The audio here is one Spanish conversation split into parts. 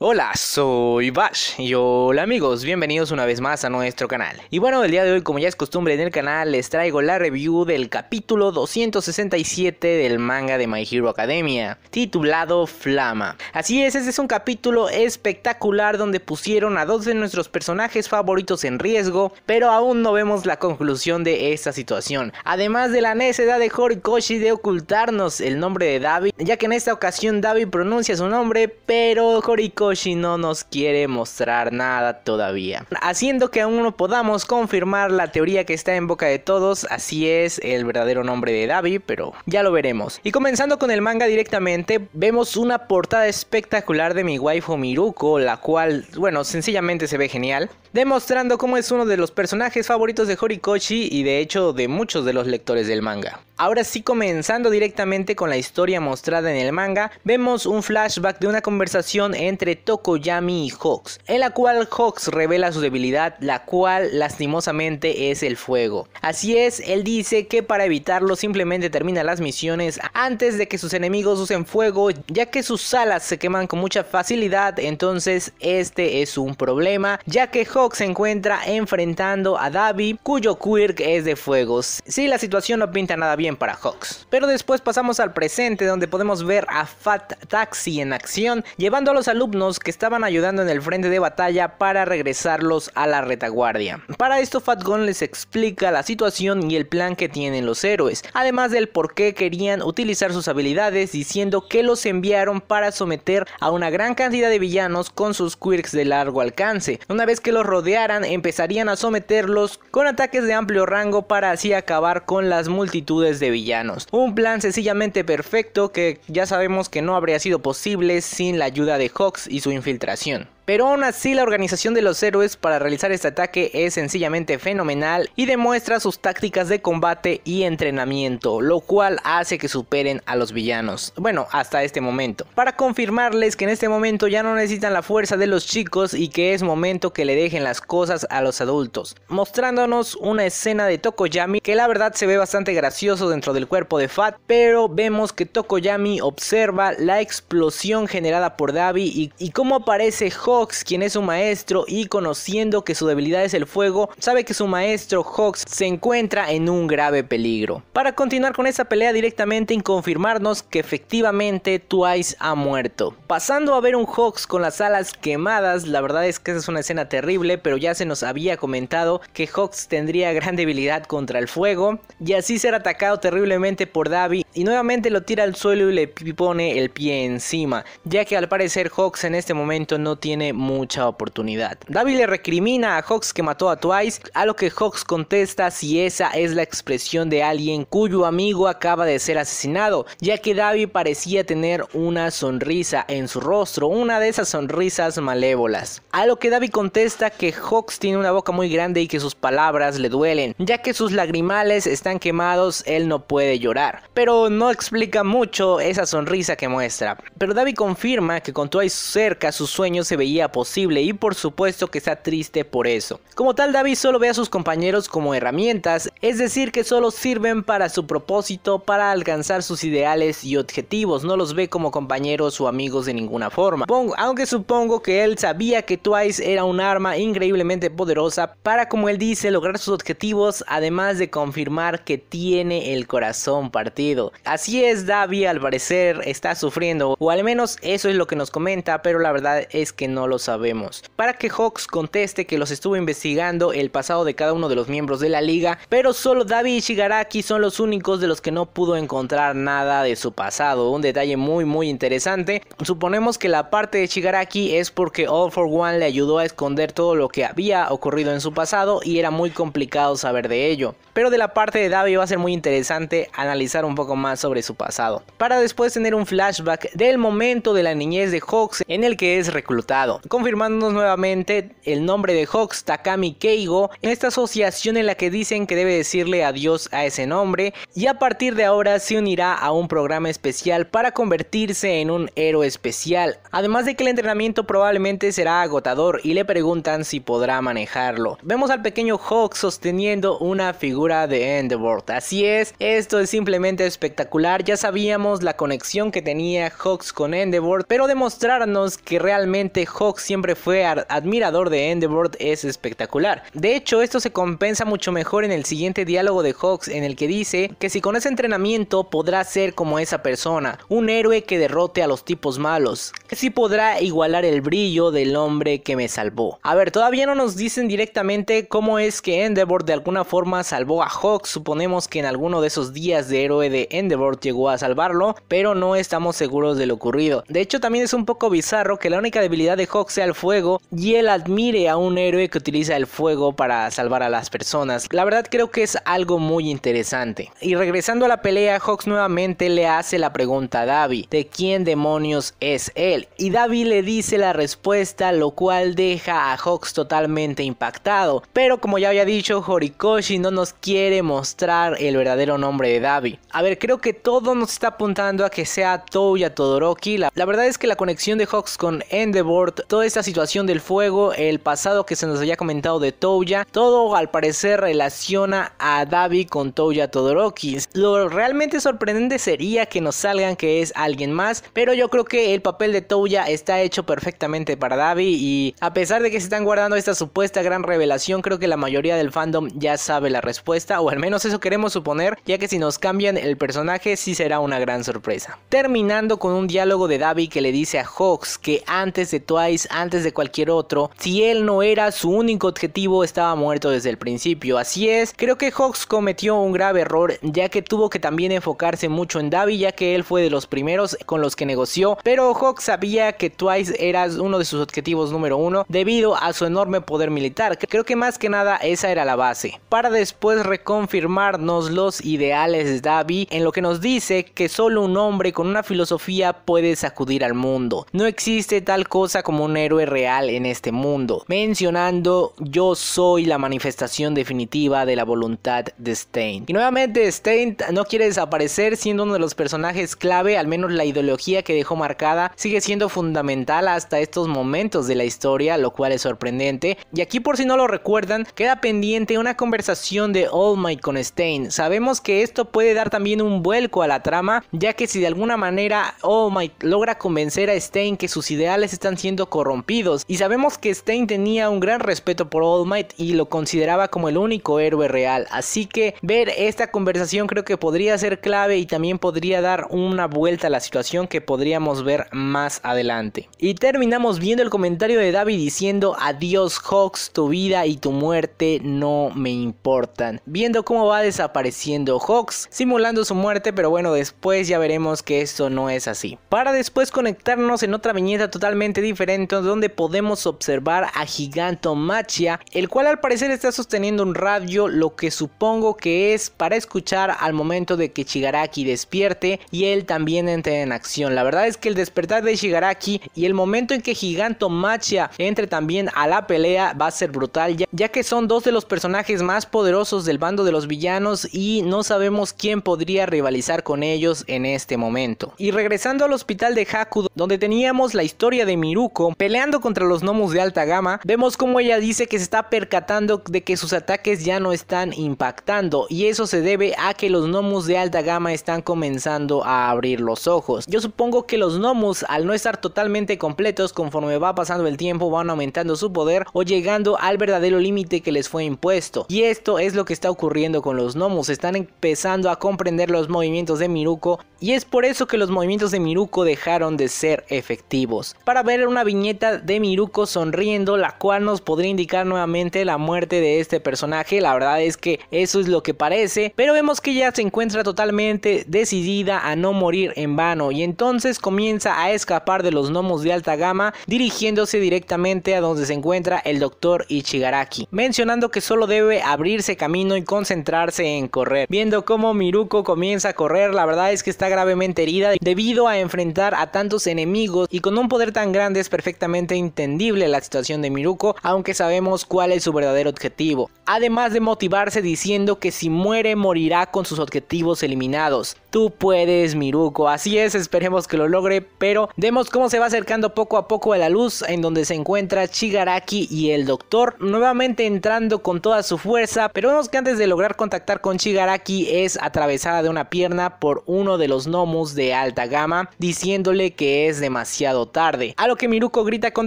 Hola, soy Bash y hola amigos, bienvenidos una vez más a nuestro canal. Y bueno, el día de hoy como ya es costumbre en el canal les traigo la review del capítulo 267 del manga de My Hero Academia, titulado Flama. Así es, ese es un capítulo espectacular donde pusieron a dos de nuestros personajes favoritos en riesgo, pero aún no vemos la conclusión de esta situación. Además de la necesidad de Horikoshi de ocultarnos el nombre de David, ya que en esta ocasión David pronuncia su nombre, pero Horikoshi Satoshi no nos quiere mostrar nada todavía, haciendo que aún no podamos confirmar la teoría que está en boca de todos, así es el verdadero nombre de Davi, pero ya lo veremos. Y comenzando con el manga directamente, vemos una portada espectacular de mi waifu Miruko, la cual, bueno, sencillamente se ve genial demostrando cómo es uno de los personajes favoritos de Horikoshi y de hecho de muchos de los lectores del manga. Ahora sí comenzando directamente con la historia mostrada en el manga, vemos un flashback de una conversación entre Tokoyami y Hawks, en la cual Hawks revela su debilidad, la cual lastimosamente es el fuego. Así es, él dice que para evitarlo simplemente termina las misiones antes de que sus enemigos usen fuego, ya que sus alas se queman con mucha facilidad, entonces este es un problema, ya que Hawk se encuentra enfrentando a Davy, cuyo quirk es de fuegos. Sí, la situación no pinta nada bien para Hawks. Pero después pasamos al presente donde podemos ver a Fat Taxi en acción, llevando a los alumnos que estaban ayudando en el frente de batalla para regresarlos a la retaguardia. Para esto Fat Gun les explica la situación y el plan que tienen los héroes, además del por qué querían utilizar sus habilidades diciendo que los enviaron para someter a una gran cantidad de villanos con sus quirks de largo alcance. Una vez que los rodearan empezarían a someterlos con ataques de amplio rango para así acabar con las multitudes de villanos. Un plan sencillamente perfecto que ya sabemos que no habría sido posible sin la ayuda de Hawks y su infiltración pero aún así la organización de los héroes para realizar este ataque es sencillamente fenomenal y demuestra sus tácticas de combate y entrenamiento, lo cual hace que superen a los villanos, bueno, hasta este momento. Para confirmarles que en este momento ya no necesitan la fuerza de los chicos y que es momento que le dejen las cosas a los adultos, mostrándonos una escena de Tokoyami que la verdad se ve bastante gracioso dentro del cuerpo de Fat, pero vemos que Tokoyami observa la explosión generada por Davi y, cómo aparece Ho quien es su maestro, y conociendo que su debilidad es el fuego, sabe que su maestro Hawks se encuentra en un grave peligro. Para continuar con esa pelea directamente y confirmarnos que efectivamente Twice ha muerto. Pasando a ver un Hawks con las alas quemadas, la verdad es que esa es una escena terrible, pero ya se nos había comentado que Hawks tendría gran debilidad contra el fuego, y así ser atacado terriblemente por Davi, y nuevamente lo tira al suelo y le pone el pie encima, ya que al parecer Hawks en este momento no tiene mucha oportunidad. David le recrimina a Hawks que mató a Twice, a lo que Hawks contesta si esa es la expresión de alguien cuyo amigo acaba de ser asesinado, ya que Davi parecía tener una sonrisa en su rostro, una de esas sonrisas malévolas. A lo que Davi contesta que Hawks tiene una boca muy grande y que sus palabras le duelen, ya que sus lagrimales están quemados, él no puede llorar. Pero no explica mucho esa sonrisa que muestra. Pero David confirma que con Twice cerca Sus sueños se veía posible y por supuesto que está triste por eso. Como tal David solo ve a sus compañeros como herramientas, es decir que solo sirven para su propósito, para alcanzar sus ideales y objetivos, no los ve como compañeros o amigos de ninguna forma. aunque supongo que él sabía que Twice era un arma increíblemente poderosa para como él dice lograr sus objetivos, además de confirmar que tiene el corazón partido. Así es, David al parecer está sufriendo, o al menos eso es lo que nos comenta, pero la verdad es que no no lo sabemos. Para que Hawks conteste que los estuvo investigando el pasado de cada uno de los miembros de la liga, pero solo David y Shigaraki son los únicos de los que no pudo encontrar nada de su pasado. Un detalle muy muy interesante. Suponemos que la parte de Shigaraki es porque All for One le ayudó a esconder todo lo que había ocurrido en su pasado y era muy complicado saber de ello. Pero de la parte de David va a ser muy interesante analizar un poco más sobre su pasado. Para después tener un flashback del momento de la niñez de Hawks en el que es reclutado confirmándonos nuevamente el nombre de Hawks Takami Keigo en esta asociación en la que dicen que debe decirle adiós a ese nombre y a partir de ahora se unirá a un programa especial para convertirse en un héroe especial, además de que el entrenamiento probablemente será agotador y le preguntan si podrá manejarlo. Vemos al pequeño Hawks sosteniendo una figura de Endeavor, así es, esto es simplemente espectacular, ya sabíamos la conexión que tenía Hawks con Endeavor, pero demostrarnos que realmente Hawk siempre fue admirador de Endeavor es espectacular. De hecho, esto se compensa mucho mejor en el siguiente diálogo de Hawks en el que dice que si con ese entrenamiento podrá ser como esa persona, un héroe que derrote a los tipos malos, que si podrá igualar el brillo del hombre que me salvó. A ver, todavía no nos dicen directamente cómo es que Endeavor de alguna forma salvó a Hawks, suponemos que en alguno de esos días de héroe de Endeavor llegó a salvarlo, pero no estamos seguros de lo ocurrido. De hecho, también es un poco bizarro que la única debilidad de sea el fuego y él admire a un héroe que utiliza el fuego para salvar a las personas. La verdad creo que es algo muy interesante. Y regresando a la pelea, Hawks nuevamente le hace la pregunta a Davi de quién demonios es él. Y Davy le dice la respuesta, lo cual deja a Hawks totalmente impactado. Pero como ya había dicho, Horikoshi no nos quiere mostrar el verdadero nombre de Davy. A ver, creo que todo nos está apuntando a que sea Toya Todoroki. La, la verdad es que la conexión de Hawks con Endeavor toda esta situación del fuego, el pasado que se nos había comentado de Touya, todo al parecer relaciona a Davi con Touya Todoroki. Lo realmente sorprendente sería que nos salgan que es alguien más, pero yo creo que el papel de Touya está hecho perfectamente para Davi y a pesar de que se están guardando esta supuesta gran revelación, creo que la mayoría del fandom ya sabe la respuesta, o al menos eso queremos suponer, ya que si nos cambian el personaje sí será una gran sorpresa. Terminando con un diálogo de Davi que le dice a Hawks que antes de toda antes de cualquier otro, si él no era su único objetivo estaba muerto desde el principio. Así es, creo que Hawks cometió un grave error ya que tuvo que también enfocarse mucho en Davy ya que él fue de los primeros con los que negoció, pero Hawks sabía que Twice era uno de sus objetivos número uno debido a su enorme poder militar. Creo que más que nada esa era la base. Para después reconfirmarnos los ideales de Davy en lo que nos dice que solo un hombre con una filosofía puede sacudir al mundo. No existe tal cosa como un héroe real en este mundo, mencionando yo soy la manifestación definitiva de la voluntad de Stein. Y nuevamente Stein no quiere desaparecer siendo uno de los personajes clave, al menos la ideología que dejó marcada sigue siendo fundamental hasta estos momentos de la historia, lo cual es sorprendente. Y aquí por si no lo recuerdan, queda pendiente una conversación de All Might con Stein. Sabemos que esto puede dar también un vuelco a la trama, ya que si de alguna manera All Might logra convencer a Stein que sus ideales están siendo corrompidos y sabemos que Stein tenía un gran respeto por All Might y lo consideraba como el único héroe real, así que ver esta conversación creo que podría ser clave y también podría dar una vuelta a la situación que podríamos ver más adelante. Y terminamos viendo el comentario de David diciendo adiós Hawks, tu vida y tu muerte no me importan, viendo cómo va desapareciendo Hawks, simulando su muerte, pero bueno, después ya veremos que esto no es así. Para después conectarnos en otra viñeta totalmente diferente entonces donde podemos observar a Gigantomachia, el cual al parecer está sosteniendo un radio, lo que supongo que es para escuchar al momento de que Shigaraki despierte y él también entre en acción. La verdad es que el despertar de Shigaraki y el momento en que Gigantomachia entre también a la pelea va a ser brutal, ya, ya que son dos de los personajes más poderosos del bando de los villanos y no sabemos quién podría rivalizar con ellos en este momento. Y regresando al hospital de Hakudo donde teníamos la historia de Miruko, peleando contra los gnomos de alta gama, vemos como ella dice que se está percatando de que sus ataques ya no están impactando y eso se debe a que los gnomos de alta gama están comenzando a abrir los ojos. Yo supongo que los gnomos al no estar totalmente completos conforme va pasando el tiempo van aumentando su poder o llegando al verdadero límite que les fue impuesto. Y esto es lo que está ocurriendo con los gnomos, están empezando a comprender los movimientos de Miruko y es por eso que los movimientos de Miruko dejaron de ser efectivos. Para ver una viñeta de Miruko sonriendo, la cual nos podría indicar nuevamente la muerte de este personaje. La verdad es que eso es lo que parece, pero vemos que ya se encuentra totalmente decidida a no morir en vano y entonces comienza a escapar de los gnomos de alta gama dirigiéndose directamente a donde se encuentra el doctor Ichigaraki, mencionando que solo debe abrirse camino y concentrarse en correr. Viendo cómo Miruko comienza a correr, la verdad es que está gravemente herida debido a enfrentar a tantos enemigos y con un poder tan grande perfectamente entendible la situación de Miruko, aunque sabemos cuál es su verdadero objetivo. Además de motivarse diciendo que si muere, morirá con sus objetivos eliminados. Tú puedes, Miruko. Así es, esperemos que lo logre, pero vemos cómo se va acercando poco a poco a la luz en donde se encuentra Shigaraki y el doctor, nuevamente entrando con toda su fuerza, pero vemos que antes de lograr contactar con Shigaraki es atravesada de una pierna por uno de los gnomos de alta gama, diciéndole que es demasiado tarde. A lo que Miruko grita con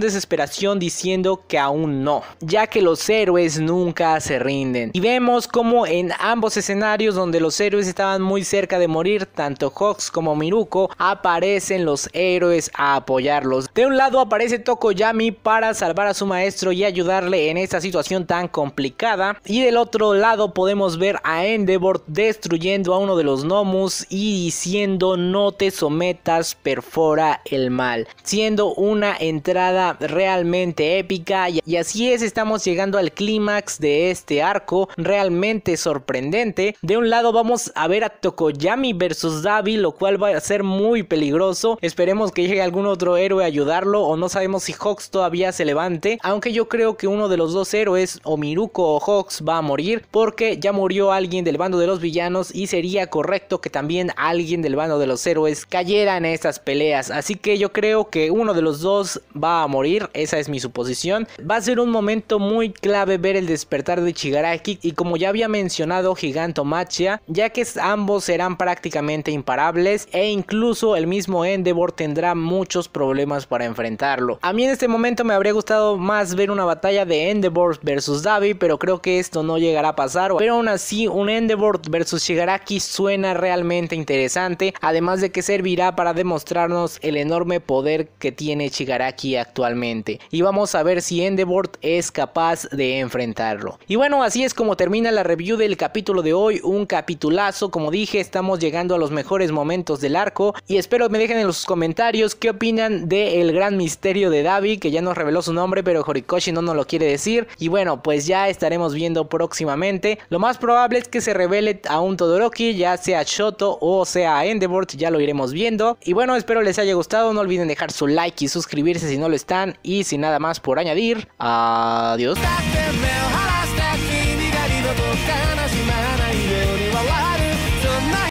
desesperación diciendo que aún no, ya que los héroes nunca se rinden. Y vemos como en ambos escenarios donde los héroes estaban muy cerca de morir, tanto Hawks como Miruko, aparecen los héroes a apoyarlos. De un lado aparece Tokoyami para salvar a su maestro y ayudarle en esta situación tan complicada. Y del otro lado podemos ver a Endeavor destruyendo a uno de los Nomus y diciendo no te sometas, perfora el mal. Siendo una entrada realmente épica y así es, estamos llegando al clímax de este arco realmente sorprendente. De un lado vamos a ver a Tokoyami versus Davi, lo cual va a ser muy peligroso. Esperemos que llegue algún otro héroe a ayudarlo o no sabemos si Hawks todavía se levante, aunque yo creo que uno de los dos héroes, o Miruko o Hawks, va a morir porque ya murió alguien del bando de los villanos y sería correcto que también alguien del bando de los héroes cayera en estas peleas. Así que yo creo que uno de los dos va a morir, esa es mi suposición. Va a ser un momento muy clave ver el despertar de Chigaraki y como ya había mencionado Gigantomachia, ya que ambos serán prácticamente imparables e incluso el mismo Endeavor tendrá muchos problemas para enfrentarlo. A mí en este momento me habría gustado más ver una batalla de Endeavor versus Davi, pero creo que esto no llegará a pasar, pero aún así un Endeavor versus Shigaraki suena realmente interesante, además de que servirá para demostrarnos el enorme poder que tiene Shigaraki aquí actualmente. Y vamos a ver si Endeavor es capaz de enfrentarlo. Y bueno, así es como termina la review del capítulo de hoy. Un capitulazo, como dije, estamos llegando a los mejores momentos del arco. Y espero me dejen en los comentarios qué opinan del gran misterio de Davi, que ya nos reveló su nombre, pero Horikoshi no nos lo quiere decir. Y bueno, pues ya estaremos viendo próximamente. Lo más probable es que se revele a un Todoroki, ya sea Shoto o sea Endeavor, ya lo iremos viendo. Y bueno, espero les haya gustado. No olviden dejar su like y suscribirse si no lo están y sin nada más por añadir, adiós.